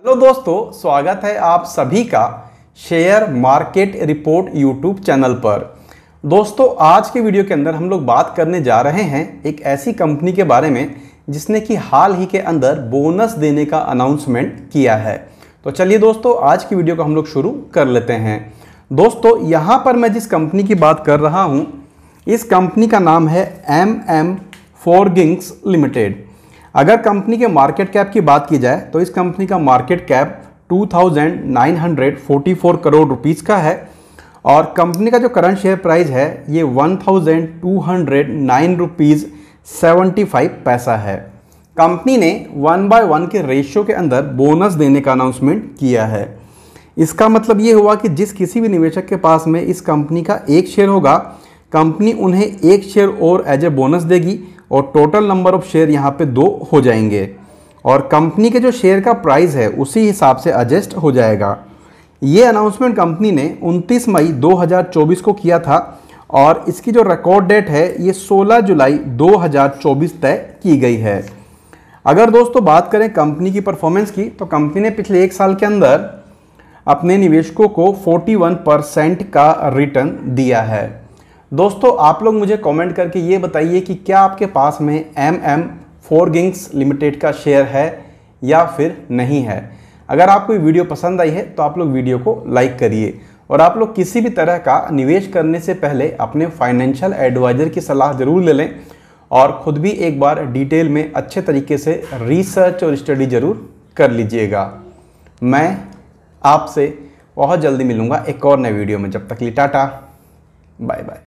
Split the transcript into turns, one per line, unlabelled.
hello दोस्तों स्वागत है आप सभी का share market report YouTube channel पर दोस्तों आज के वीडियो के अंदर हम लोग बात करने जा रहे हैं एक ऐसी कंपनी के बारे में जिसने कि हाल ही के अंदर बोनस देने का अनाउंसमेंट किया है तो चलिए दोस्तों आज की वीडियो को हम लोग शुरू कर लेते हैं दोस्तों यहाँ पर मैं जिस कंपनी की बात कर रहा हूँ इस कंपनी का नाम है एम एम फोरगिंग्स लिमिटेड अगर कंपनी के मार्केट कैप की बात की जाए तो इस कंपनी का मार्केट कैप 2,944 करोड़ रुपीज़ का है और कंपनी का जो करंट शेयर प्राइस है ये 1,209 रुपीज़ 75 पैसा है कंपनी ने वन बाय वन के रेशियो के अंदर बोनस देने का अनाउंसमेंट किया है इसका मतलब ये हुआ कि जिस किसी भी निवेशक के पास में इस कंपनी का एक शेयर होगा कंपनी उन्हें एक शेयर और एज ए बोनस देगी और टोटल नंबर ऑफ शेयर यहाँ पे दो हो जाएंगे और कंपनी के जो शेयर का प्राइस है उसी हिसाब से एडजस्ट हो जाएगा ये अनाउंसमेंट कंपनी ने 29 मई 2024 को किया था और इसकी जो रिकॉर्ड डेट है ये 16 जुलाई 2024 तय की गई है अगर दोस्तों बात करें कंपनी की परफॉर्मेंस की तो कंपनी ने पिछले एक साल के अंदर अपने निवेशकों को 41 परसेंट का रिटर्न दिया है दोस्तों आप लोग मुझे कमेंट करके ये बताइए कि क्या आपके पास में M M forgings limited का शेयर है या फिर नहीं है अगर आपको ये वीडियो पसंद आई है तो आप लोग वीडियो को लाइक करिए और आप लोग किसी भी तरह का निवेश करने से पहले अपने फाइनेंशियल एडवाइज़र की सलाह ज़रूर ले लें और ख़ुद भी एक बार डिटेल में अच्छे तरीके से रिसर्च और स्टडी ज़रूर कर लीजिएगा मैं आपसे बहुत जल्दी मिलूँगा एक और नए वीडियो में जब तक लिए टाटा बाय बाय